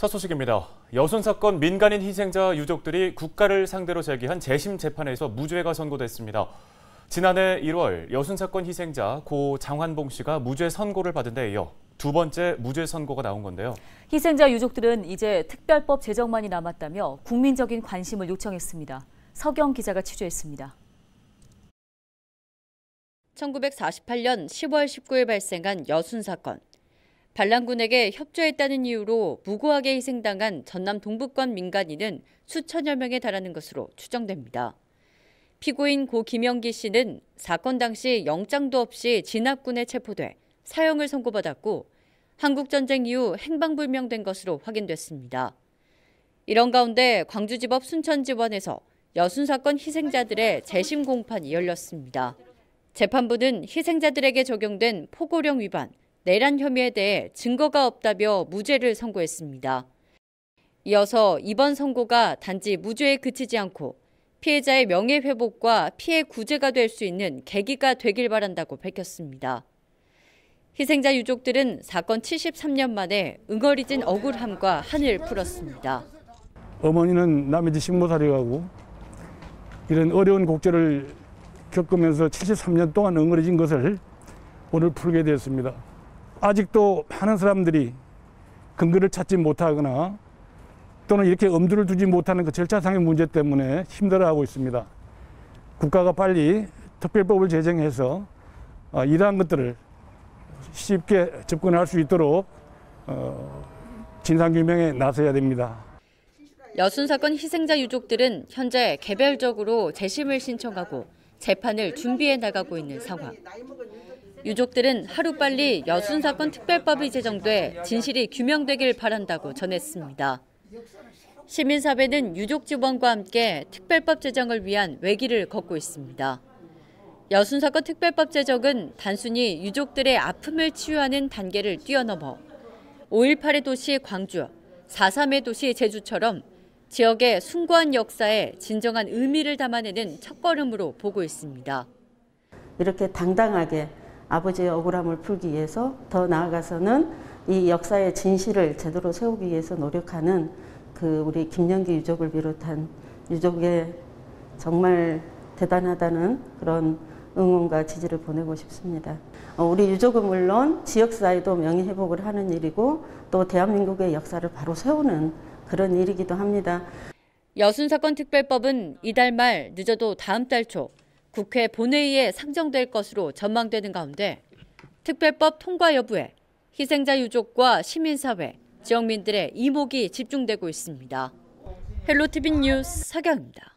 첫 소식입니다. 여순 사건 민간인 희생자 유족들이 국가를 상대로 제기한 재심 재판에서 무죄가 선고됐습니다. 지난해 1월 여순 사건 희생자 고 장환봉 씨가 무죄 선고를 받은 데 이어 두 번째 무죄 선고가 나온 건데요. 희생자 유족들은 이제 특별법 제정만이 남았다며 국민적인 관심을 요청했습니다. 서경 기자가 취재했습니다. 1948년 10월 19일 발생한 여순 사건. 반란군에게 협조했다는 이유로 무고하게 희생당한 전남 동북권 민간인은 수천여 명에 달하는 것으로 추정됩니다. 피고인 고 김영기 씨는 사건 당시 영장도 없이 진압군에 체포돼 사형을 선고받았고 한국전쟁 이후 행방불명된 것으로 확인됐습니다. 이런 가운데 광주지법 순천지원에서 여순 사건 희생자들의 재심 공판이 열렸습니다. 재판부는 희생자들에게 적용된 포고령 위반, 내란 혐의에 대해 증거가 없다며 무죄를 선고했습니다. 이어서 이번 선고가 단지 무죄에 그치지 않고 피해자의 명예회복과 피해 구제가 될 수 있는 계기가 되길 바란다고 밝혔습니다. 희생자 유족들은 사건 73년 만에 응어리진 억울함과 한을 풀었습니다. 어머니는 남의 집 식모살이 가고 이런 어려운 곡절을 겪으면서 73년 동안 응어리진 것을 오늘 풀게 되었습니다. 아직도 많은 사람들이 근거를 찾지 못하거나 또는 이렇게 엄두를 두지 못하는 그 절차상의 문제 때문에 힘들어하고 있습니다. 국가가 빨리 특별법을 제정해서 어, 이러한 것들을 쉽게 접근할 수 있도록 어, 진상규명에 나서야 됩니다. 여순 사건 희생자 유족들은 현재 개별적으로 재심을 신청하고 재판을 준비해 나가고 있는 상황. 유족들은 하루빨리 여순 사건 특별법이 제정돼 진실이 규명되길 바란다고 전했습니다. 시민사회는 유족지원과 함께 특별법 제정을 위한 외기를 걷고 있습니다. 여순 사건 특별법 제정은 단순히 유족들의 아픔을 치유하는 단계를 뛰어넘어 5.18의 도시 광주, 4.3의 도시 제주처럼 지역의 숭고한 역사에 진정한 의미를 담아내는 첫걸음으로 보고 있습니다. 이렇게 당당하게 아버지의 억울함을 풀기 위해서 더 나아가서는 이 역사의 진실을 제대로 세우기 위해서 노력하는 그 우리 김영기 유족을 비롯한 유족의 정말 대단하다는 그런 응원과 지지를 보내고 싶습니다. 어, 우리 유족은 물론 지역 사회도 명예 회복을 하는 일이고 또 대한민국의 역사를 바로 세우는 그런 일이기도 합니다. 여순 사건 특별법은 이달 말 늦어도 다음 달초 국회 본회의에 상정될 것으로 전망되는 가운데 특별법 통과 여부에 희생자 유족과 시민사회, 지역민들의 이목이 집중되고 있습니다. 헬로티비 뉴스 사경입니다.